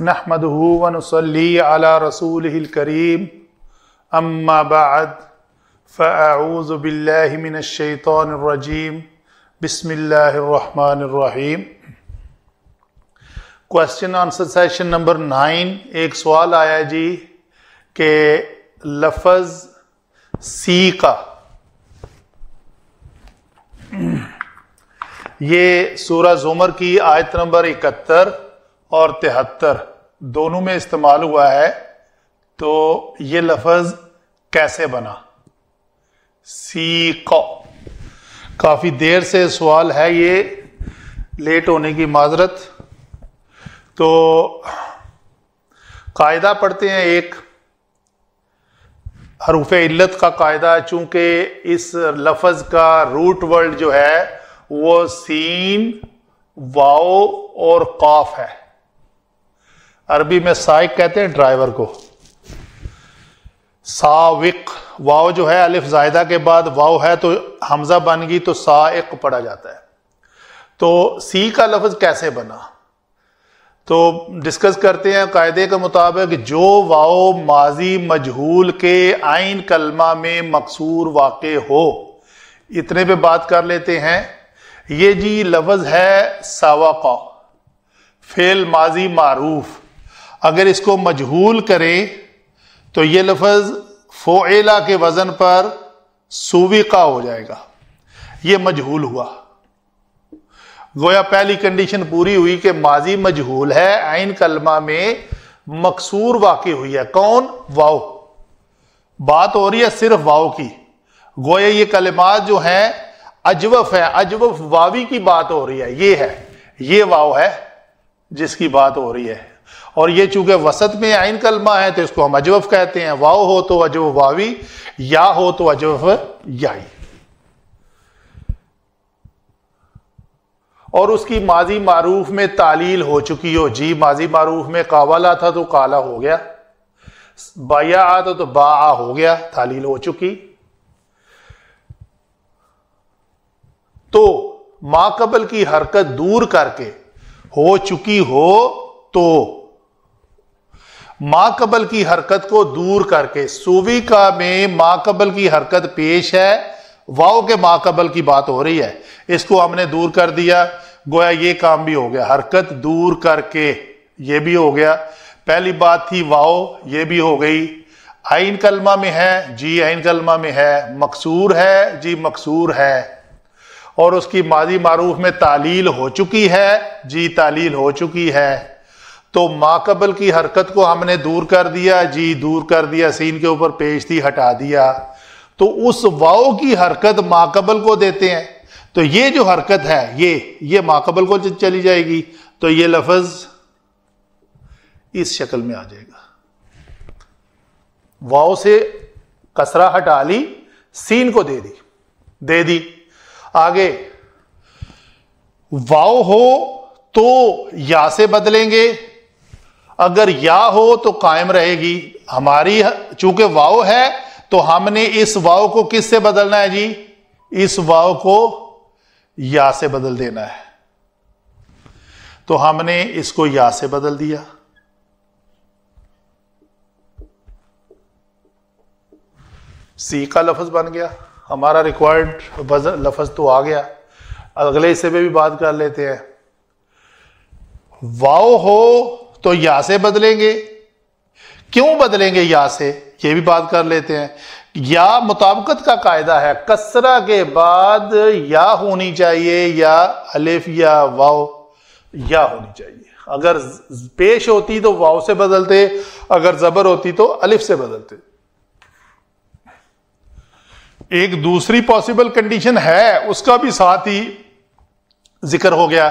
नहमदूवनसली अला रसूल करीम अम्मा बाद फ़ाऊज़बिल्लिमिनशैतरजीम बसमीम question answer session number nine एक सवाल आया जी के लफज सी का ये सूरह जुमर की आयत नंबर इकहत्तर और तिहत्तर दोनों में इस्तेमाल हुआ है तो ये लफज कैसे बना सीख काफी देर से सवाल है ये लेट होने की माजरत तो कायदा पढ़ते हैं एक हरूफ इल्लत का कायदा चूंकि इस लफज का रूट वर्ड जो है वो सीन वाओ और काफ है अरबी में साइक कहते हैं ड्राइवर को साविक वाव जो है अलिफ जायदा के बाद वाव है तो हमजा बन गई तो साइक पढ़ा जाता है तो सी का लफ्ज कैसे बना तो डिस्कस करते हैं कायदे के मुताबिक जो वाओ माजी मजहूल के आइन कलमा में मकसूर वाक़ हो इतने पे बात कर लेते हैं ये जी लफ्ज है सवाका फेल माजी मारूफ अगर इसको मजहूल करें तो ये लफज फोएला के वज़न पर सूविका हो जाएगा ये मजहूल हुआ गोया पहली कंडीशन पूरी हुई कि माजी मजहूल है आइन कलमा में मकसूर वाक़ हुई है कौन वाओ बात हो रही है सिर्फ वाओ की गोया ये कलमात जो है अजवफ है अजवफ वावी की बात हो रही है ये है ये वाओ है जिसकी बात हो रही है और ये चूंकि वसत में आइन कलमा है तो इसको हम अजवफ कहते हैं वाओ हो तो अजव वावी या हो तो अजवफ याई और उसकी माजी मारूफ में तालील हो चुकी हो जी माजी मारूफ में कावाला था तो काला हो गया बाया आता तो बा हो गया तालील हो चुकी तो माकबल की हरकत दूर करके हो चुकी हो तो माकबल की हरकत को दूर करके सूविका में माकबल की हरकत पेश है वाओ के माकबल की बात हो रही है इसको हमने दूर कर दिया गोया ये काम भी हो गया हरकत दूर करके ये भी हो गया पहली बात थी वाओ ये भी हो गई आइन कलमा में है जी आइन कलमा में है मकसूर है जी मकसूर है और उसकी माजी मारूफ में तालील हो चुकी है जी तालील हो चुकी है तो माकबल की हरकत को हमने दूर कर दिया जी दूर कर दिया सीन के ऊपर पेश थी हटा दिया तो उस वाओ की हरकत माकबल को देते हैं तो ये जो हरकत है ये ये माकबल को चली जाएगी तो ये लफज इस शक्ल में आ जाएगा वाओ से कसरा हटा ली सीन को दे दी दे दी आगे वाओ हो तो या से बदलेंगे अगर या हो तो कायम रहेगी हमारी चूंकि वाव है तो हमने इस वाओ को किस से बदलना है जी इस वाव को या से बदल देना है तो हमने इसको या से बदल दिया सी का लफज बन गया हमारा रिक्वायर्ड वजन लफज तो आ गया अगले हिस्से में भी बात कर लेते हैं वाओ हो तो या से बदलेंगे क्यों बदलेंगे या से ये भी बात कर लेते हैं या मुताबकत का कायदा है कसरा के बाद या होनी चाहिए या अलिफ या वाओ या होनी चाहिए अगर पेश होती तो वाओ से बदलते अगर जबर होती तो अलिफ से बदलते एक दूसरी पॉसिबल कंडीशन है उसका भी साथ ही जिक्र हो गया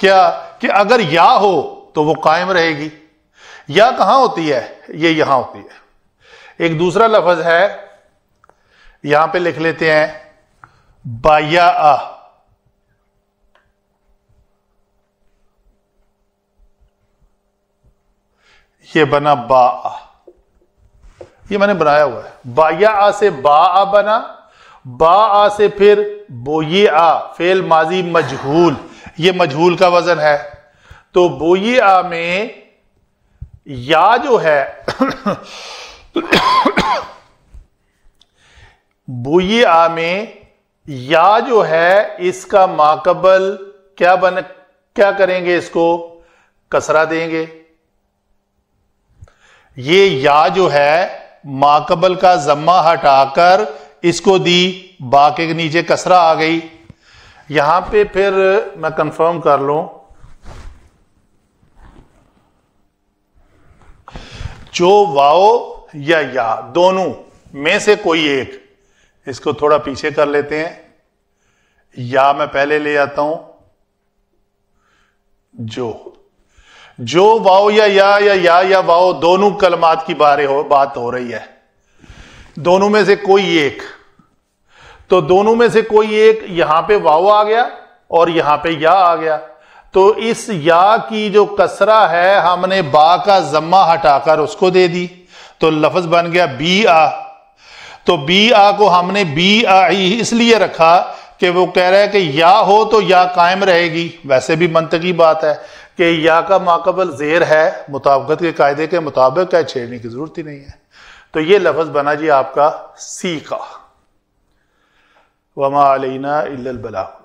क्या कि अगर या हो तो वो कायम रहेगी या कहां होती है ये यहां होती है एक दूसरा लफज है यहां पे लिख लेते हैं बाया आ ये बना बा आ ये मैंने बनाया हुआ है बाया आ से बा आ बना बा आ से फिर बोये आ फेल माजी मजहूल ये मजहूल का वजन है तो बोया में या जो है बोया में या जो है इसका माकबल क्या बन क्या करेंगे इसको कसरा देंगे ये या जो है माकबल का जम्मा हटाकर इसको दी बाके के नीचे कसरा आ गई यहां पे फिर मैं कंफर्म कर लूं जो वाओ या या दोनों में से कोई एक इसको थोड़ा पीछे कर लेते हैं या मैं पहले ले आता हूं जो जो वाओ या या या या या वाओ दोनों कलमात की बारे हो बात हो रही है दोनों में से कोई एक तो दोनों में से कोई एक यहां पे वाओ आ गया और यहां पे या आ गया तो इस या की जो कसरा है हमने बा का जम्मा हटाकर उसको दे दी तो लफज बन गया बी आ तो बी आ को हमने बी आई इसलिए रखा कि वो कह रहा है कि या हो तो या कायम रहेगी वैसे भी मनतकी बात है कि या का माकबल जेर है मुताबकत के कायदे के मुताबिक है छेड़ने की जरूरत ही नहीं है तो ये लफज बना जी आपका सी का वमा अलना इल्लल बला